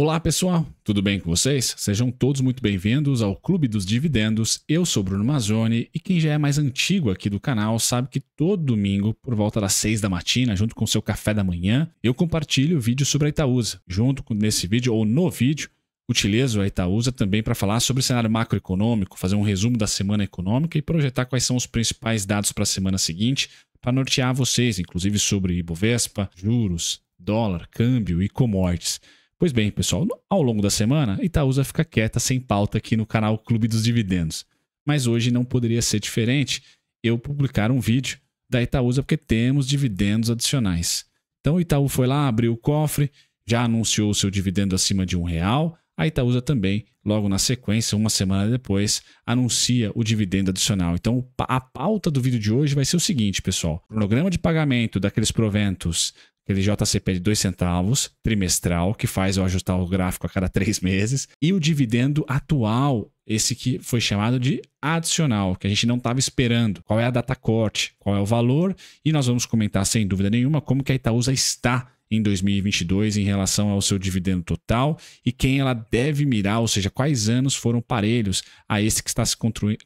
Olá pessoal, tudo bem com vocês? Sejam todos muito bem-vindos ao Clube dos Dividendos. Eu sou Bruno Mazzoni e quem já é mais antigo aqui do canal sabe que todo domingo, por volta das 6 da matina, junto com seu café da manhã, eu compartilho o vídeo sobre a Itaúsa. Junto com nesse vídeo ou no vídeo, utilizo a Itaúsa também para falar sobre o cenário macroeconômico, fazer um resumo da semana econômica e projetar quais são os principais dados para a semana seguinte, para nortear vocês, inclusive sobre Ibovespa, juros, dólar, câmbio e commodities. Pois bem, pessoal, ao longo da semana, Itaúsa fica quieta sem pauta aqui no canal Clube dos Dividendos. Mas hoje não poderia ser diferente eu publicar um vídeo da Itaúsa porque temos dividendos adicionais. Então o Itaú foi lá, abriu o cofre, já anunciou seu dividendo acima de um real. A Itaúsa também, logo na sequência, uma semana depois, anuncia o dividendo adicional. Então a pauta do vídeo de hoje vai ser o seguinte, pessoal: o cronograma de pagamento daqueles proventos aquele JCP de 2 centavos trimestral, que faz eu ajustar o gráfico a cada três meses, e o dividendo atual, esse que foi chamado de adicional, que a gente não estava esperando, qual é a data corte, qual é o valor, e nós vamos comentar sem dúvida nenhuma como que a Itaúsa está em 2022 em relação ao seu dividendo total e quem ela deve mirar, ou seja, quais anos foram parelhos a esse que está se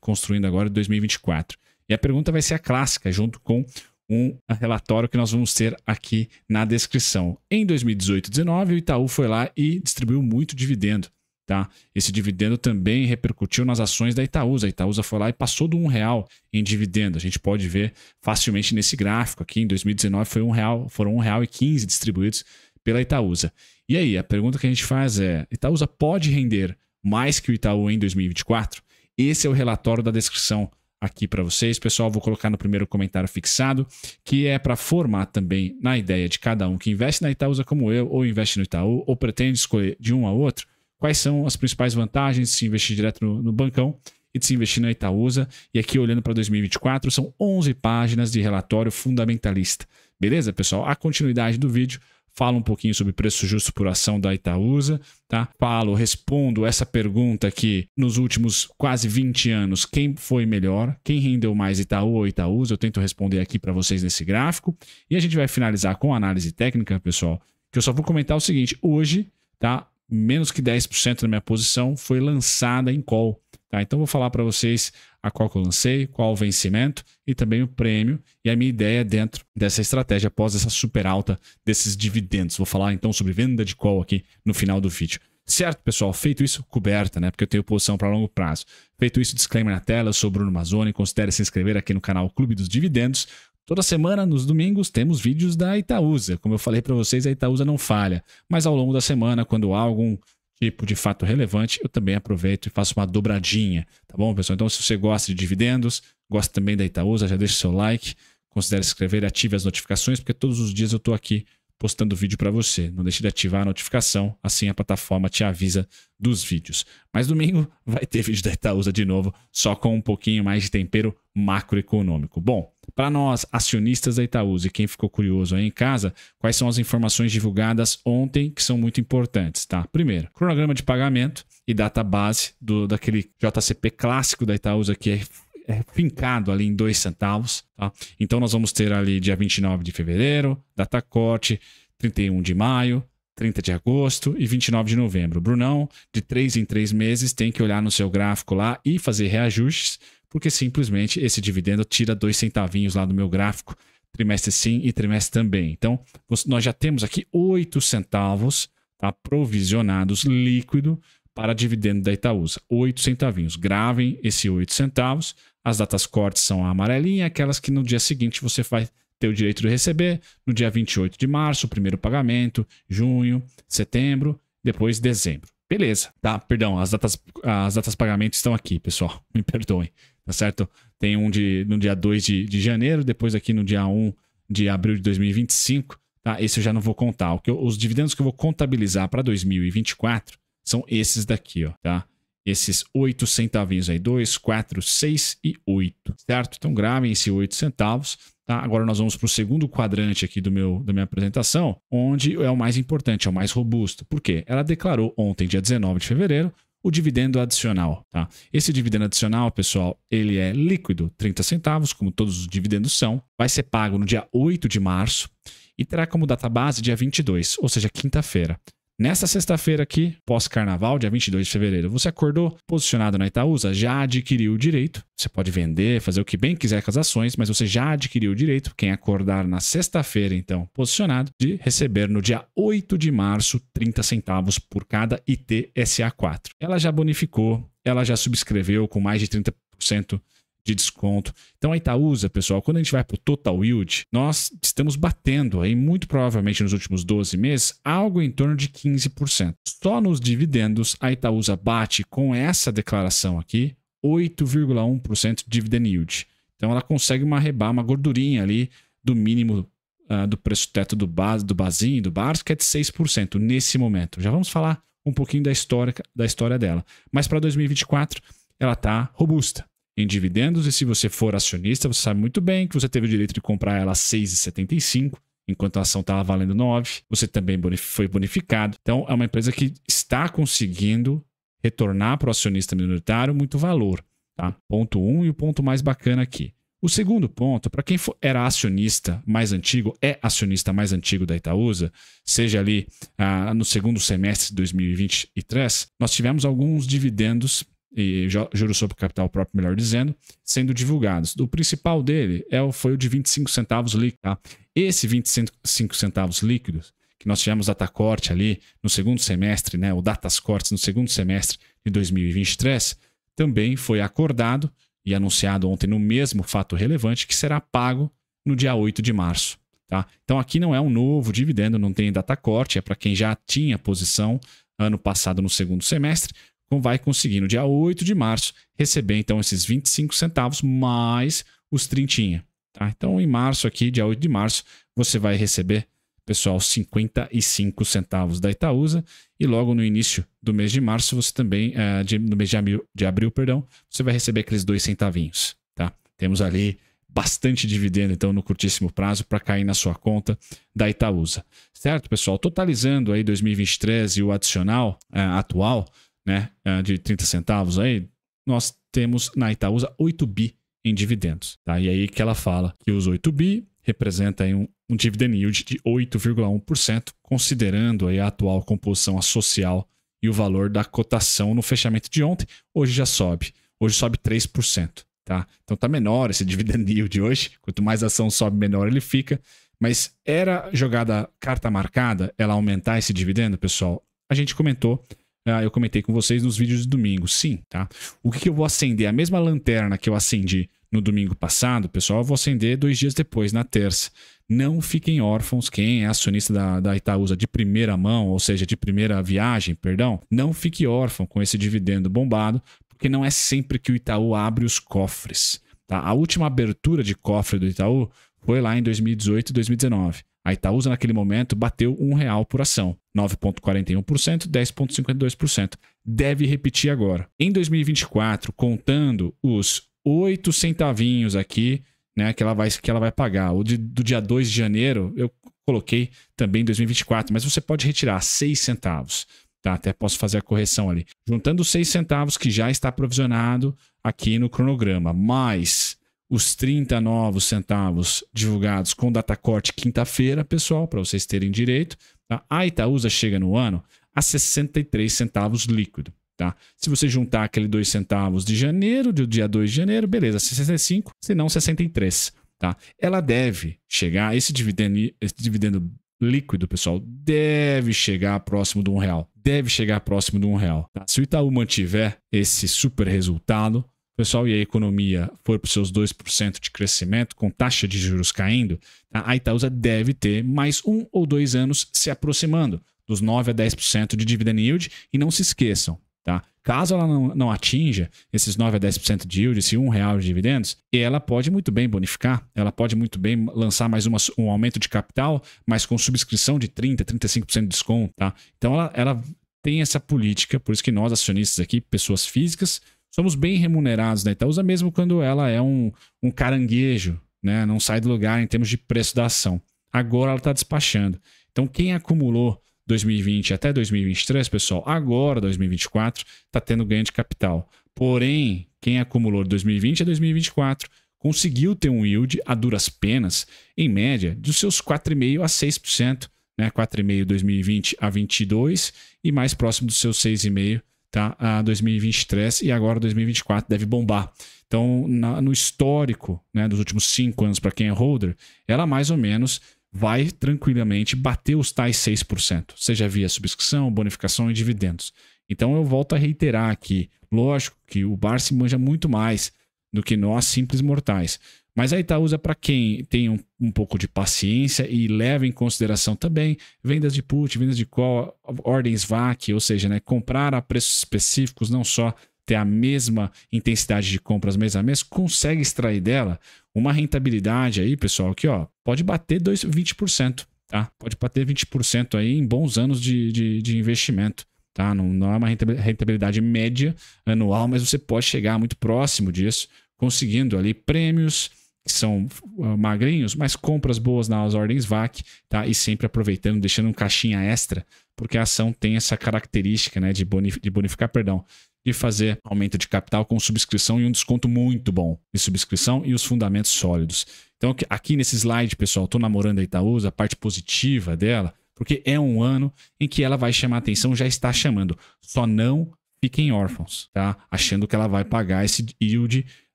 construindo agora, 2024. E a pergunta vai ser a clássica, junto com um relatório que nós vamos ter aqui na descrição. Em 2018 e 2019, o Itaú foi lá e distribuiu muito dividendo. Tá? Esse dividendo também repercutiu nas ações da Itaúsa. A Itaúsa foi lá e passou do um real em dividendo. A gente pode ver facilmente nesse gráfico aqui. Em 2019 foi um real, foram um real e 15 distribuídos pela Itaúsa. E aí, a pergunta que a gente faz é: Itaúsa pode render mais que o Itaú em 2024? Esse é o relatório da descrição aqui para vocês. Pessoal, vou colocar no primeiro comentário fixado, que é para formar também na ideia de cada um que investe na Itaúsa como eu, ou investe no Itaú, ou pretende escolher de um a outro, quais são as principais vantagens de se investir direto no, no bancão e de se investir na Itaúsa. E aqui, olhando para 2024, são 11 páginas de relatório fundamentalista. Beleza, pessoal? A continuidade do vídeo falo um pouquinho sobre preço justo por ação da Itaúsa, tá? Falo, respondo essa pergunta que nos últimos quase 20 anos, quem foi melhor, quem rendeu mais Itaú ou Itaúsa, eu tento responder aqui para vocês nesse gráfico. E a gente vai finalizar com a análise técnica, pessoal, que eu só vou comentar o seguinte, hoje, tá? menos que 10% da minha posição foi lançada em call. Tá? Então vou falar para vocês a qual que eu lancei, qual o vencimento e também o prêmio e a minha ideia dentro dessa estratégia após essa super alta desses dividendos. Vou falar então sobre venda de call aqui no final do vídeo. Certo, pessoal, feito isso, coberta, né? Porque eu tenho posição para longo prazo. Feito isso, disclaimer na tela, eu sou Bruno Mazzoni, considere se inscrever aqui no canal Clube dos Dividendos, Toda semana, nos domingos, temos vídeos da Itaúsa. Como eu falei para vocês, a Itaúsa não falha. Mas ao longo da semana, quando há algum tipo de fato relevante, eu também aproveito e faço uma dobradinha. Tá bom, pessoal? Então, se você gosta de dividendos, gosta também da Itaúsa, já deixa o seu like, considere se inscrever e ative as notificações, porque todos os dias eu estou aqui postando vídeo para você. Não deixe de ativar a notificação, assim a plataforma te avisa dos vídeos. Mas domingo vai ter vídeo da Itaúsa de novo, só com um pouquinho mais de tempero macroeconômico. Bom, para nós, acionistas da Itaúsa, e quem ficou curioso aí em casa, quais são as informações divulgadas ontem que são muito importantes, tá? Primeiro, cronograma de pagamento e data base do, daquele JCP clássico da Itaúsa que é é, fincado ali em dois centavos. Tá? Então nós vamos ter ali dia 29 de fevereiro, data corte, 31 de maio, 30 de agosto e 29 de novembro. Brunão, de 3 em 3 meses, tem que olhar no seu gráfico lá e fazer reajustes, porque simplesmente esse dividendo tira dois centavinhos lá do meu gráfico, trimestre sim e trimestre também. Então, nós já temos aqui 8 centavos tá, provisionados líquido para dividendo da Itaúsa. 8 centavinhos. Gravem esse 8 centavos. As datas cortes são a amarelinha, aquelas que no dia seguinte você vai ter o direito de receber, no dia 28 de março, o primeiro pagamento, junho, setembro, depois dezembro. Beleza, tá? Perdão, as datas, as datas pagamento estão aqui, pessoal. Me perdoem, tá certo? Tem um de, no dia 2 de, de janeiro, depois aqui no dia 1 de abril de 2025, tá? Esse eu já não vou contar. O que eu, os dividendos que eu vou contabilizar para 2024 são esses daqui, ó, tá? esses 8 centavinhos aí, 2, 4, 6 e 8, certo? Então gravem esse 8 centavos, tá? Agora nós vamos para o segundo quadrante aqui do meu, da minha apresentação, onde é o mais importante, é o mais robusto. Por quê? Ela declarou ontem, dia 19 de fevereiro, o dividendo adicional, tá? Esse dividendo adicional, pessoal, ele é líquido, 30 centavos, como todos os dividendos são, vai ser pago no dia 8 de março e terá como data base dia 22, ou seja, quinta-feira. Nessa sexta-feira aqui, pós-carnaval, dia 22 de fevereiro, você acordou posicionado na Itaúsa, já adquiriu o direito. Você pode vender, fazer o que bem quiser com as ações, mas você já adquiriu o direito, quem acordar na sexta-feira, então, posicionado, de receber no dia 8 de março 30 centavos por cada ITSA4. Ela já bonificou, ela já subscreveu com mais de 30% de desconto. Então a Itaúsa, pessoal, quando a gente vai para o total yield, nós estamos batendo aí muito provavelmente nos últimos 12 meses algo em torno de 15%. Só nos dividendos a Itaúsa bate com essa declaração aqui 8,1% de dividend yield. Então ela consegue uma rebar, uma gordurinha ali do mínimo uh, do preço teto do base, do bazinho, do bar, que é de 6% nesse momento. Já vamos falar um pouquinho da história, da história dela. Mas para 2024 ela está robusta em dividendos. E se você for acionista, você sabe muito bem que você teve o direito de comprar ela a 6,75 enquanto a ação estava valendo 9, você também foi bonificado. Então, é uma empresa que está conseguindo retornar para o acionista minoritário muito valor. Tá? Ponto 1 um, e o ponto mais bacana aqui. O segundo ponto, para quem for, era acionista mais antigo, é acionista mais antigo da Itaúsa, seja ali ah, no segundo semestre de 2023, nós tivemos alguns dividendos e juros sobre capital próprio, melhor dizendo, sendo divulgados. O principal dele é, foi o de 25 centavos líquido. Tá? Esse 25 centavos líquidos, que nós tivemos data corte ali no segundo semestre, né, ou datas cortes no segundo semestre de 2023, também foi acordado e anunciado ontem no mesmo fato relevante que será pago no dia 8 de março. Tá? Então aqui não é um novo dividendo, não tem data corte, é para quem já tinha posição ano passado no segundo semestre, vai conseguir no dia 8 de março receber então esses 25 centavos mais os trintinha. Tá? Então em março aqui, dia 8 de março, você vai receber, pessoal, 55 centavos da Itaúsa e logo no início do mês de março você também, eh, de, no mês de abril, de abril, perdão, você vai receber aqueles dois centavinhos. Tá? Temos ali bastante dividendo então no curtíssimo prazo para cair na sua conta da Itaúsa. Certo, pessoal? Totalizando aí 2023 e o adicional uh, atual, né, é, de 30 centavos aí, nós temos na Itaúsa 8 bi em dividendos. Tá? E aí que ela fala que os 8 bi representa aí um, um dividend yield de 8,1%, considerando aí a atual composição social e o valor da cotação no fechamento de ontem. Hoje já sobe. Hoje sobe 3%. Tá? Então tá menor esse dividend yield hoje. Quanto mais a ação sobe, menor ele fica. Mas era jogada carta marcada ela aumentar esse dividendo, pessoal? A gente comentou ah, eu comentei com vocês nos vídeos de domingo. Sim, tá? O que, que eu vou acender? A mesma lanterna que eu acendi no domingo passado, pessoal, eu vou acender dois dias depois, na terça. Não fiquem órfãos, quem é acionista da, da Itaúsa de primeira mão, ou seja, de primeira viagem, perdão, não fique órfão com esse dividendo bombado, porque não é sempre que o Itaú abre os cofres. Tá? A última abertura de cofre do Itaú foi lá em 2018 e 2019. A Itaúsa, naquele momento, bateu um real por ação, 9,41%, 10,52%. Deve repetir agora. Em 2024, contando os 8 centavinhos aqui, né, que ela vai, que ela vai pagar. O de, do dia 2 de janeiro, eu coloquei também 2024, mas você pode retirar 6 centavos. Tá? Até posso fazer a correção ali. Juntando os 6 centavos que já está provisionado aqui no cronograma, mais os 30 novos centavos divulgados com data corte quinta-feira, pessoal, para vocês terem direito. Tá? A Itaúsa chega no ano a 63 centavos líquido. Tá? Se você juntar aquele 2 centavos de janeiro, do dia 2 de janeiro, beleza, 65, se não 63. Tá? Ela deve chegar, esse dividendo, esse dividendo líquido, pessoal, deve chegar próximo do um real. Deve chegar próximo do um real. Tá? Se o Itaú mantiver esse super resultado, pessoal e a economia for para os seus 2% de crescimento, com taxa de juros caindo, tá? a Itaúsa deve ter mais um ou dois anos se aproximando dos 9% a 10% de dividend yield. E não se esqueçam, tá? Caso ela não, não atinja esses 9% a 10% de yield, esse um real de dividendos, ela pode muito bem bonificar, ela pode muito bem lançar mais uma, um aumento de capital, mas com subscrição de 30%, 35% de desconto. Tá? Então ela, ela tem essa política, por isso que nós, acionistas aqui, pessoas físicas, somos bem remunerados da né? Itaúsa, então, mesmo quando ela é um, um caranguejo, né? não sai do lugar em termos de preço da ação. Agora ela está despachando. Então, quem acumulou 2020 até 2023, pessoal, agora 2024 está tendo ganho de capital. Porém, quem acumulou 2020 a 2024 conseguiu ter um yield a duras penas, em média, dos seus 4,5% a 6%, né? 4,5% 2020 a 22% e mais próximo dos seus 6,5% tá? A 2023 e agora 2024 deve bombar. Então, na, no histórico né, dos últimos cinco anos para quem é holder, ela mais ou menos vai tranquilamente bater os tais 6%, seja via subscrição, bonificação e dividendos. Então eu volto a reiterar aqui, lógico que o Bar se manja muito mais do que nós, simples mortais. Mas a Itaúsa, para quem tem um, um, pouco de paciência e leva em consideração também vendas de put, vendas de call, ordens VAC, ou seja, né, comprar a preços específicos, não só ter a mesma intensidade de compras mês a mês, consegue extrair dela uma rentabilidade aí, pessoal, que ó, pode bater 2, 20%. Tá? Pode bater 20% aí em bons anos de, de, de investimento. Tá? Não, não é uma rentabilidade média anual, mas você pode chegar muito próximo disso, conseguindo ali prêmios que são ah, magrinhos, mas compras boas nas ordens VAC, tá? E sempre aproveitando, deixando um caixinha extra, porque a ação tem essa característica, né, de, bonif de bonificar, perdão, de fazer aumento de capital com subscrição e um desconto muito bom de subscrição e os fundamentos sólidos. Então, aqui nesse slide, pessoal, estou namorando a Itaúsa, a parte positiva dela, porque é um ano em que ela vai chamar atenção, já está chamando. Só não fiquem órfãos, tá? Achando que ela vai pagar esse yield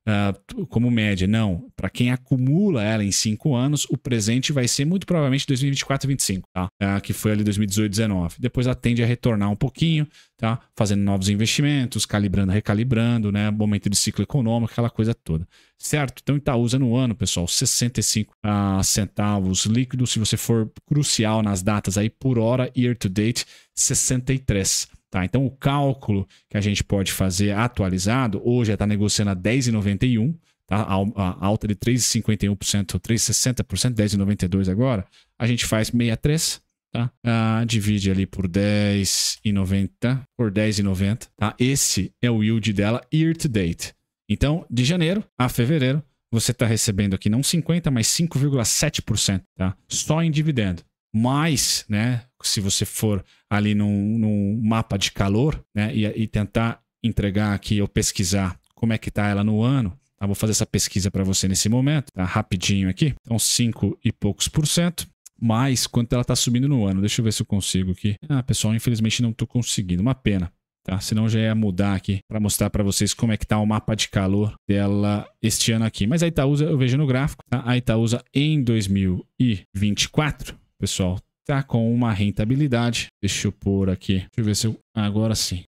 ah, como média. Não. Para quem acumula ela em 5 anos, o presente vai ser muito provavelmente 2024 2025, tá? Uh, que foi ali 2018 2019. Depois ela tende a retornar um pouquinho, tá? Fazendo novos investimentos, calibrando, recalibrando, né? Momento de ciclo econômico, aquela coisa toda. Certo? Então Itaúsa no ano, pessoal, 65 uh, ah, centavos líquido. Se você for crucial nas datas aí por hora, year to date, 63. Tá? Então, o cálculo que a gente pode fazer atualizado, hoje está negociando a 10,91%, tá? a, alta de 3,51%, 3,60%, 10,92% agora, a gente faz 63%. Tá? Ah, divide ali por 10,90 por 10,90, tá? Esse é o yield dela year to date. Então, de janeiro a fevereiro, você está recebendo aqui não 50, mas 5,7%, tá? Só em dividendo. Mais, né, se você for ali num, num mapa de calor, né? E, e, tentar entregar aqui ou pesquisar como é que tá ela no ano. Tá? Vou fazer essa pesquisa para você nesse momento, tá? Rapidinho aqui. Então, 5 e poucos por cento Mas quanto ela está subindo no ano. Deixa eu ver se eu consigo aqui. Ah, pessoal, infelizmente não estou conseguindo. Uma pena. Tá? Senão já ia mudar aqui para mostrar para vocês como é que tá o mapa de calor dela este ano aqui. Mas a Itaúsa, eu vejo no gráfico, tá? a Itaúsa em 2024, pessoal, tá com uma rentabilidade. Deixa eu pôr aqui. Deixa eu ver se eu. Agora sim.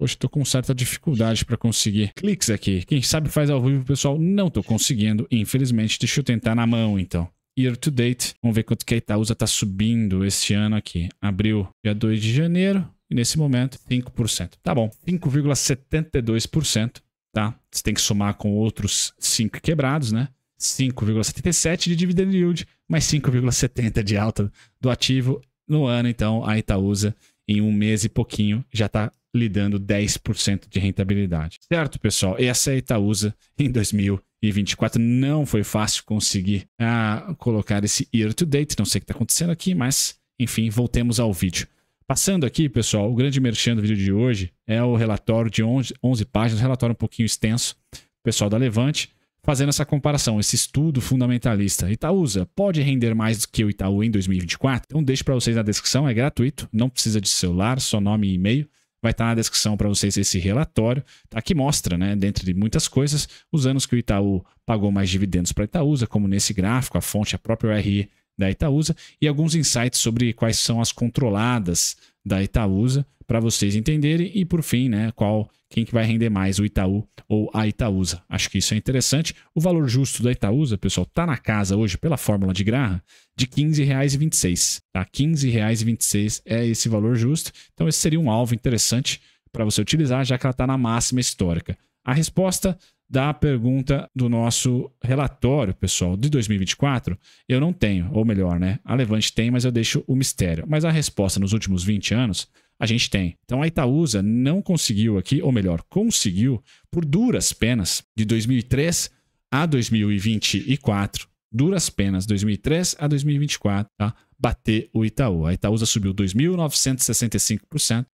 Hoje tô com certa dificuldade para conseguir cliques aqui. Quem sabe faz ao vivo, pessoal. Não tô conseguindo, infelizmente. Deixa eu tentar na mão, então year to date. Vamos ver quanto que a Itaúsa está subindo este ano aqui. Abril, dia 2 de janeiro, e nesse momento 5%. Tá bom, 5,72%, tá? Você tem que somar com outros 5 quebrados, né? 5,77 de dividend yield, mais 5,70 de alta do ativo no ano. Então, a Itaúsa, em um mês e pouquinho, já está lidando 10% de rentabilidade. Certo, pessoal? Essa é a Itaúsa em 2024. Não foi fácil conseguir ah, colocar esse year to date, não sei o que está acontecendo aqui, mas, enfim, voltemos ao vídeo. Passando aqui, pessoal, o grande merchan do vídeo de hoje é o relatório de 11, 11 páginas, relatório um pouquinho extenso, pessoal da Levante, fazendo essa comparação, esse estudo fundamentalista. Itaúsa pode render mais do que o Itaú em 2024? Então deixo para vocês na descrição, é gratuito, não precisa de celular, só nome e e-mail. Vai estar tá na descrição para vocês esse relatório, tá? que mostra, né, dentre de muitas coisas, os anos que o Itaú pagou mais dividendos para Itaúsa, como nesse gráfico, a fonte, a própria RI da Itaúsa, e alguns insights sobre quais são as controladas da Itaúsa, para vocês entenderem. E por fim, né, qual quem que vai render mais, o Itaú ou a Itaúsa. Acho que isso é interessante. O valor justo da Itaúsa, pessoal, tá na casa hoje, pela fórmula de Graham, de R$15,26. 15,26. Tá? R$ é esse valor justo. Então, esse seria um alvo interessante para você utilizar, já que ela está na máxima histórica. A resposta da pergunta do nosso relatório, pessoal, de 2024, eu não tenho, ou melhor, né? A Levante tem, mas eu deixo o mistério. Mas a resposta nos últimos 20 anos, a gente tem. Então a Itaúsa não conseguiu aqui, ou melhor, conseguiu por duras penas de 2003 a 2024, duras penas 2003 a 2024, tá? bater o Itaú. A Itaúsa subiu 2.965%,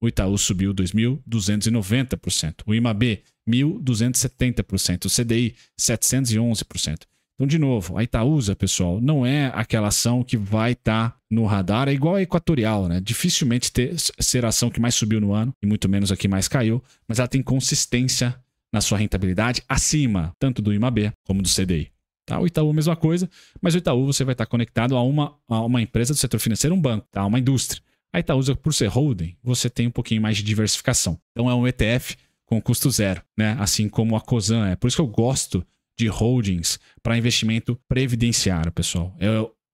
o Itaú subiu 2.290%, o IMAB 1.270%, o CDI 711%. Então, de novo, a Itaúsa, pessoal, não é aquela ação que vai estar tá no radar, é igual a Equatorial, né? Dificilmente ter, ser a ação que mais subiu no ano, e muito menos a que mais caiu, mas ela tem consistência na sua rentabilidade acima tanto do IMAB como do CDI. Tá? O Itaú, mesma coisa, mas o Itaú você vai estar conectado a uma, a uma empresa do setor financeiro, um banco, tá? uma indústria. A Itaúsa, por ser holding, você tem um pouquinho mais de diversificação. Então é um ETF com custo zero, né? assim como a COSAN é. Por isso que eu gosto de holdings para investimento previdenciário, pessoal. É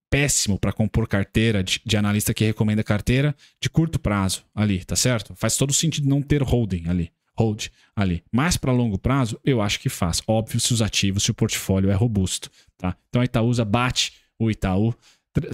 péssimo para compor carteira de, de, analista que recomenda carteira de curto prazo ali, tá certo? Faz todo sentido não ter holding ali hold ali. Mas para longo prazo, eu acho que faz. Óbvio, se os ativos, se o portfólio é robusto. Tá? Então a Itaúsa bate o Itaú.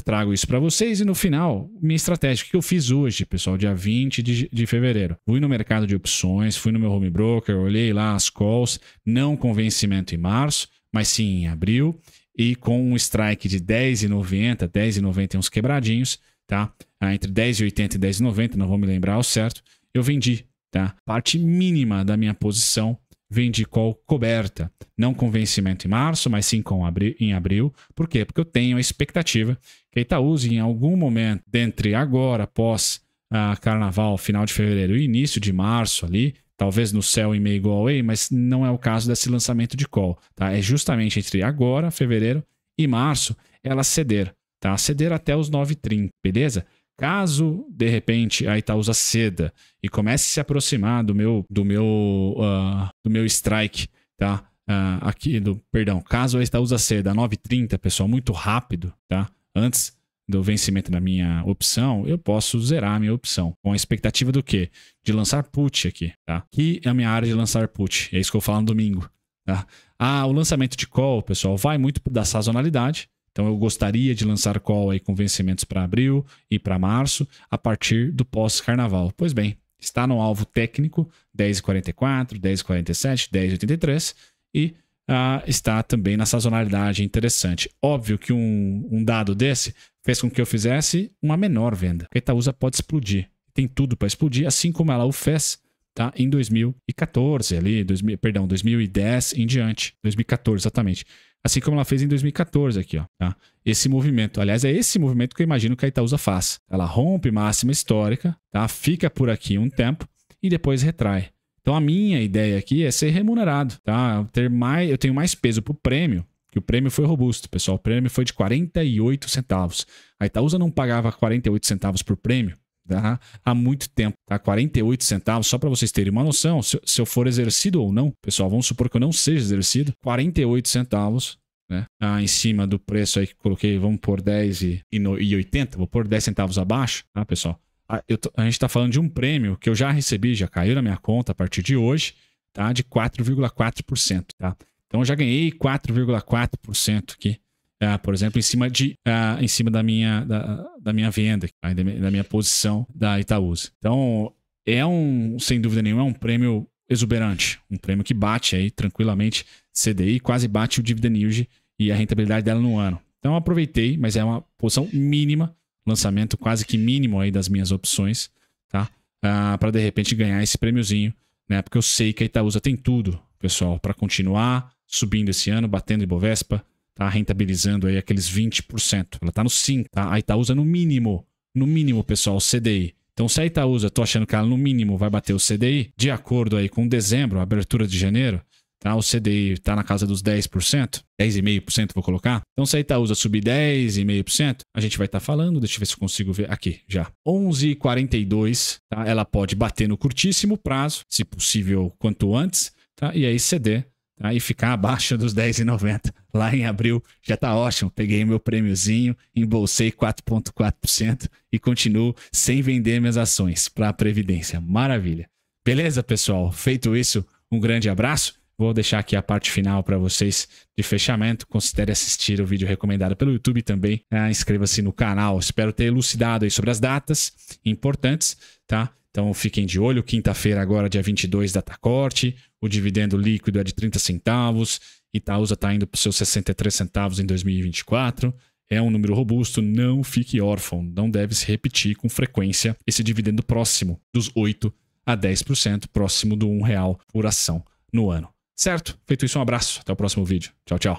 Trago isso para vocês e no final, minha estratégia que eu fiz hoje, pessoal, dia 20 de, de fevereiro. Fui no mercado de opções, fui no meu home broker, olhei lá as calls, não com vencimento em março, mas sim em abril, e com um strike de 10,90, 10,90 uns quebradinhos, tá? Ah, entre 10,80 e 10,90, não vou me lembrar ao certo, eu vendi Tá? Parte mínima da minha posição vem de call coberta. Não com vencimento em março, mas sim com abri em abril. Por quê? Porque eu tenho a expectativa que a Itaúsa, em algum momento, dentre agora, pós ah, carnaval, final de fevereiro e início de março ali, talvez no céu e meio igual aí, mas não é o caso desse lançamento de call. Tá? É justamente entre agora, fevereiro e março, ela ceder. Tá? Ceder até os 9,30, beleza? Caso, de repente, a usa ceda e comece a se aproximar do meu, do meu, uh, do meu strike, tá? Uh, aqui do, perdão, caso a Itaúsa ceda a 9,30, pessoal, muito rápido, tá? Antes do vencimento da minha opção, eu posso zerar a minha opção. Com a expectativa do quê? De lançar put aqui, tá? Que é a minha área de lançar put. É isso que eu vou falar no domingo, tá? Ah, o lançamento de call, pessoal, vai muito da sazonalidade, então eu gostaria de lançar call aí com vencimentos para abril e para março a partir do pós-carnaval. Pois bem, está no alvo técnico 10,44, 10,47, 10,83 e ah, está também na sazonalidade interessante. Óbvio que um, um, dado desse fez com que eu fizesse uma menor venda. A Itaúsa pode explodir, tem tudo para explodir, assim como ela o fez tá? Em 2014 ali, 2000, perdão, 2010 em diante, 2014 exatamente. Assim como ela fez em 2014 aqui, ó. Tá? Esse movimento. Aliás, é esse movimento que eu imagino que a Itaúsa faz. Ela rompe máxima histórica, tá? Fica por aqui um tempo e depois retrai. Então a minha ideia aqui é ser remunerado, tá? Ter mais, eu tenho mais peso pro prêmio, que o prêmio foi robusto, pessoal. O prêmio foi de 48 centavos. A Itaúsa não pagava 48 centavos por prêmio, tá? há muito tempo, tá? 48 centavos, só para vocês terem uma noção, se, se, eu for exercido ou não, pessoal, vamos supor que eu não seja exercido, 48 centavos, né? Ah, em cima do preço aí que coloquei, vamos por 10 e, e, no, e 80, vou por 10 centavos abaixo, tá, pessoal? A, tô, a gente está falando de um prêmio que eu já recebi, já caiu na minha conta a partir de hoje, tá? De 4,4%, tá? Então eu já ganhei 4,4% aqui ah, por exemplo, em cima, de, ah, em cima da, minha, da, da minha venda, da, minha, posição da Itaúsa. Então, é um, sem dúvida nenhuma, é um prêmio exuberante. Um prêmio que bate aí tranquilamente CDI, quase bate o dividend yield e a rentabilidade dela no ano. Então, aproveitei, mas é uma posição mínima, lançamento quase que mínimo aí das minhas opções, tá? Ah, para de repente ganhar esse prêmiozinho, né? Porque eu sei que a Itaúsa tem tudo, pessoal, para continuar subindo esse ano, batendo em Bovespa tá rentabilizando aí aqueles 20%. Ela tá no sim, tá? A Itaúsa no mínimo, no mínimo, pessoal, o CDI. Então, se a Itaúsa, tô achando que ela no mínimo vai bater o CDI, de acordo aí com dezembro, abertura de janeiro, tá? O CDI tá na casa dos 10%, 10,5% vou colocar. Então, se a Itaúsa subir 10,5%, a gente vai estar tá falando, deixa eu ver se eu consigo ver aqui já. 11,42, tá? Ela pode bater no curtíssimo prazo, se possível quanto antes, tá? E aí ceder Aí e ficar abaixo dos 10,90 lá em abril já está ótimo. Peguei meu prêmiozinho, embolsei 4,4% e continuo sem vender minhas ações para a Previdência. Maravilha. Beleza, pessoal? Feito isso, um grande abraço. Vou deixar aqui a parte final para vocês de fechamento. Considere assistir o vídeo recomendado pelo YouTube também. Ah, Inscreva-se no canal. Espero ter elucidado aí sobre as datas importantes, tá? Então fiquem de olho, quinta-feira agora, dia 22, data corte, o dividendo líquido é de 30 centavos, Itaúsa está indo para os seus 63 centavos em 2024, é um número robusto, não fique órfão, não deve se repetir com frequência esse dividendo próximo dos 8 a 10%, próximo do R$ real por ação no ano. Certo? Feito isso, um abraço, até o próximo vídeo. Tchau, tchau.